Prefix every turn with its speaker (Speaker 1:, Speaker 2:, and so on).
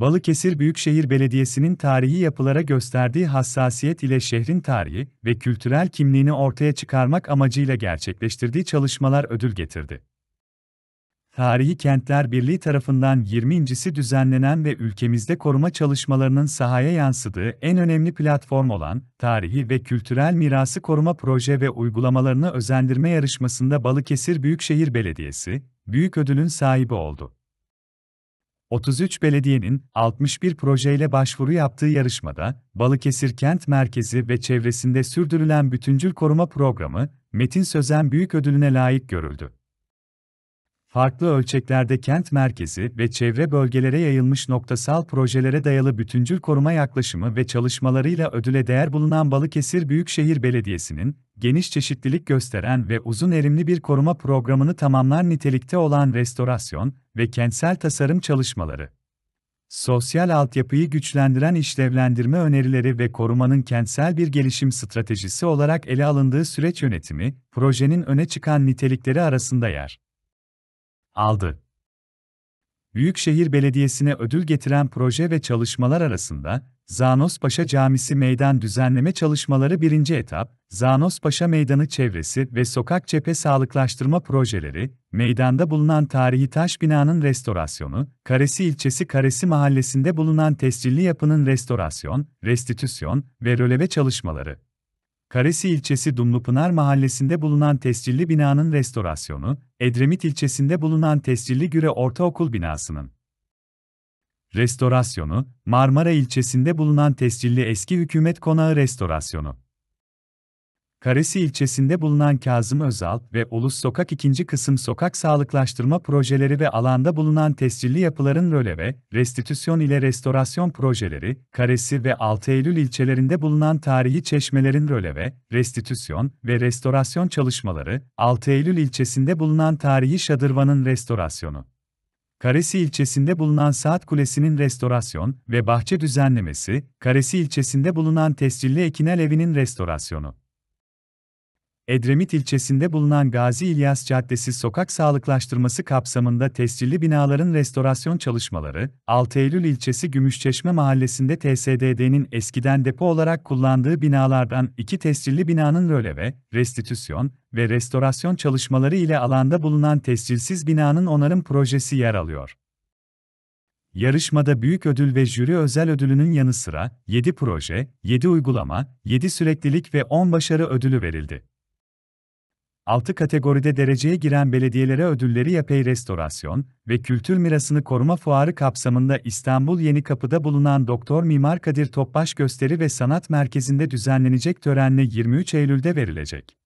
Speaker 1: Balıkesir Büyükşehir Belediyesi'nin tarihi yapılara gösterdiği hassasiyet ile şehrin tarihi ve kültürel kimliğini ortaya çıkarmak amacıyla gerçekleştirdiği çalışmalar ödül getirdi. Tarihi Kentler Birliği tarafından 20.si düzenlenen ve ülkemizde koruma çalışmalarının sahaya yansıdığı en önemli platform olan Tarihi ve Kültürel Mirası Koruma Proje ve Uygulamalarını Özendirme Yarışması'nda Balıkesir Büyükşehir Belediyesi, büyük ödülün sahibi oldu. 33 belediyenin 61 projeyle başvuru yaptığı yarışmada, Balıkesir Kent Merkezi ve çevresinde sürdürülen bütüncül koruma programı, Metin Sözen Büyük Ödülüne layık görüldü farklı ölçeklerde kent merkezi ve çevre bölgelere yayılmış noktasal projelere dayalı bütüncül koruma yaklaşımı ve çalışmalarıyla ödüle değer bulunan Balıkesir Büyükşehir Belediyesi'nin, geniş çeşitlilik gösteren ve uzun erimli bir koruma programını tamamlar nitelikte olan restorasyon ve kentsel tasarım çalışmaları. Sosyal altyapıyı güçlendiren işlevlendirme önerileri ve korumanın kentsel bir gelişim stratejisi olarak ele alındığı süreç yönetimi, projenin öne çıkan nitelikleri arasında yer aldı. Büyükşehir Belediyesi'ne ödül getiren proje ve çalışmalar arasında, Zanospaşa Camisi Meydan Düzenleme Çalışmaları 1. Etap, Zanospaşa Meydanı Çevresi ve Sokak Cephe Sağlıklaştırma Projeleri, meydanda bulunan tarihi taş binanın restorasyonu, Karesi ilçesi Karesi mahallesinde bulunan tescilli yapının restorasyon, restitüsyon ve röleve çalışmaları. Karesi ilçesi Dumlupınar mahallesinde bulunan tescilli binanın restorasyonu, Edremit ilçesinde bulunan tescilli Güre Ortaokul binasının restorasyonu, Marmara ilçesinde bulunan tescilli eski hükümet konağı restorasyonu. Karesi ilçesinde bulunan Kazım Özal ve Ulus Sokak 2. Kısım Sokak Sağlıklaştırma Projeleri ve alanda bulunan tescilli yapıların röleve, restitüsyon ile restorasyon projeleri, Karesi ve 6 Eylül ilçelerinde bulunan tarihi çeşmelerin röleve, restitüsyon ve restorasyon çalışmaları, 6 Eylül ilçesinde bulunan tarihi şadırvanın restorasyonu. Karesi ilçesinde bulunan Saat Kulesi'nin restorasyon ve bahçe düzenlemesi, Karesi ilçesinde bulunan tescilli Ekinel Evi'nin restorasyonu. Edremit ilçesinde bulunan Gazi İlyas Caddesi sokak sağlıklaştırması kapsamında tescilli binaların restorasyon çalışmaları, 6 Eylül ilçesi Gümüşçeşme Mahallesi'nde TSDD'nin eskiden depo olarak kullandığı binalardan iki tescilli binanın röleve, restitüsyon ve restorasyon çalışmaları ile alanda bulunan tescilsiz binanın onarım projesi yer alıyor. Yarışmada büyük ödül ve jüri özel ödülünün yanı sıra 7 proje, 7 uygulama, 7 süreklilik ve 10 başarı ödülü verildi. 6 kategoride dereceye giren belediyelere ödülleri Yapay Restorasyon ve Kültür Mirasını Koruma Fuarı kapsamında İstanbul Yeni Kapı'da bulunan Doktor Mimar Kadir Topbaş Gösteri ve Sanat Merkezi'nde düzenlenecek törenle 23 Eylül'de verilecek.